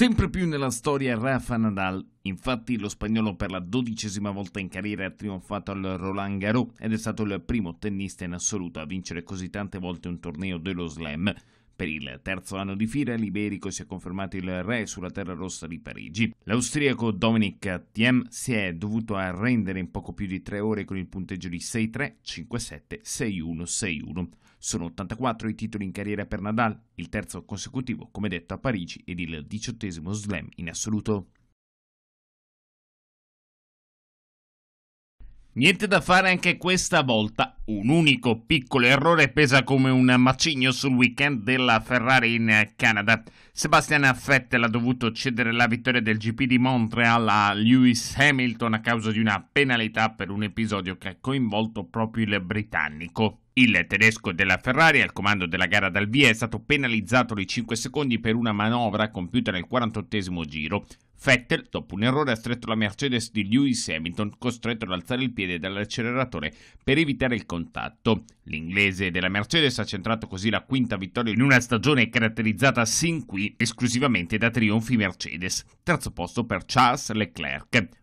Sempre più nella storia Rafa Nadal, infatti lo spagnolo per la dodicesima volta in carriera ha trionfato al Roland Garros ed è stato il primo tennista in assoluto a vincere così tante volte un torneo dello Slam. Per il terzo anno di fila l'Iberico si è confermato il re sulla terra rossa di Parigi. L'austriaco Dominic Thiem si è dovuto arrendere in poco più di tre ore con il punteggio di 6-3, 5-7, 6-1, 6-1. Sono 84 i titoli in carriera per Nadal, il terzo consecutivo, come detto, a Parigi ed il diciottesimo slam in assoluto. Niente da fare anche questa volta. Un unico piccolo errore pesa come un macigno sul weekend della Ferrari in Canada. Sebastian Vettel ha dovuto cedere la vittoria del GP di Montreal a Lewis Hamilton a causa di una penalità per un episodio che ha coinvolto proprio il britannico. Il tedesco della Ferrari al comando della gara dal via è stato penalizzato nei 5 secondi per una manovra compiuta nel 48 giro. Vettel, dopo un errore, ha stretto la Mercedes di Lewis Hamilton, costretto ad alzare il piede dall'acceleratore per evitare il contatto. L'inglese della Mercedes ha centrato così la quinta vittoria in una stagione caratterizzata sin qui esclusivamente da trionfi Mercedes. Terzo posto per Charles Leclerc.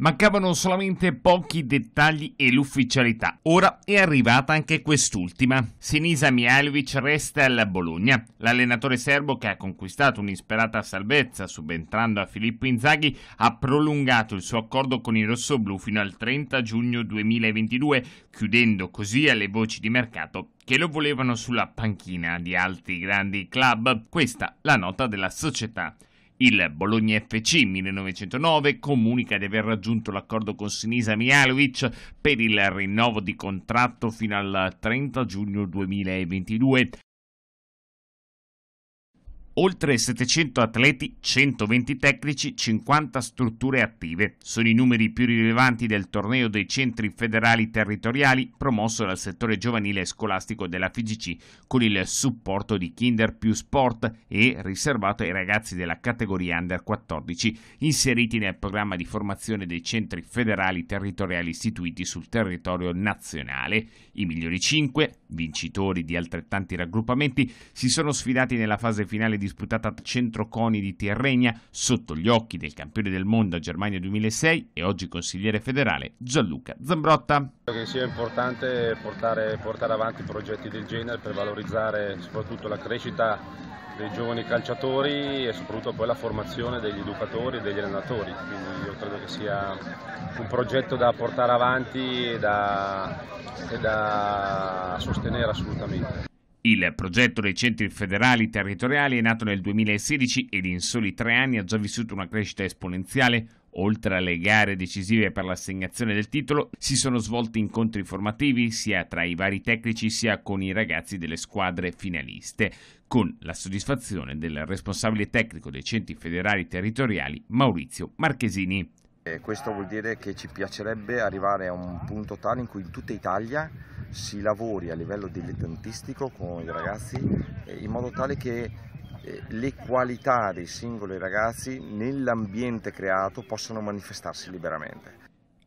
Mancavano solamente pochi dettagli e l'ufficialità. Ora è arrivata anche quest'ultima. Sinisa Mihailovic resta al Bologna. L'allenatore serbo che ha conquistato un'isperata salvezza subentrando a Filippo Inzaghi ha prolungato il suo accordo con i rossoblù fino al 30 giugno 2022, chiudendo così alle voci di mercato che lo volevano sulla panchina di altri grandi club. Questa la nota della società. Il Bologna FC 1909 comunica di aver raggiunto l'accordo con Sinisa Mialovic per il rinnovo di contratto fino al 30 giugno 2022 oltre 700 atleti, 120 tecnici, 50 strutture attive. Sono i numeri più rilevanti del torneo dei centri federali territoriali promosso dal settore giovanile e scolastico della FIGC con il supporto di Kinder più Sport e riservato ai ragazzi della categoria Under 14 inseriti nel programma di formazione dei centri federali territoriali istituiti sul territorio nazionale. I migliori 5, vincitori di altrettanti raggruppamenti, si sono sfidati nella fase finale di disputata a centro Coni di Tirrenia sotto gli occhi del campione del mondo a Germania 2006 e oggi consigliere federale Gianluca Zambrotta. Credo Che sia importante portare, portare avanti progetti del genere per valorizzare soprattutto la crescita dei giovani calciatori e soprattutto poi la formazione degli educatori e degli allenatori, quindi io credo che sia un progetto da portare avanti e da, e da sostenere assolutamente. Il progetto dei centri federali territoriali è nato nel 2016 ed in soli tre anni ha già vissuto una crescita esponenziale Oltre alle gare decisive per l'assegnazione del titolo, si sono svolti incontri formativi sia tra i vari tecnici sia con i ragazzi delle squadre finaliste, con la soddisfazione del responsabile tecnico dei centri federali territoriali Maurizio Marchesini. Questo vuol dire che ci piacerebbe arrivare a un punto tale in cui in tutta Italia si lavori a livello dilettantistico con i ragazzi eh, in modo tale che eh, le qualità dei singoli ragazzi nell'ambiente creato possano manifestarsi liberamente.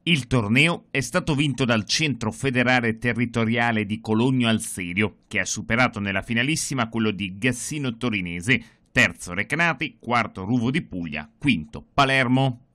Il torneo è stato vinto dal Centro Federale Territoriale di Cologno al Serio, che ha superato nella finalissima quello di Gassino Torinese, terzo Recanati, quarto Ruvo di Puglia, quinto Palermo.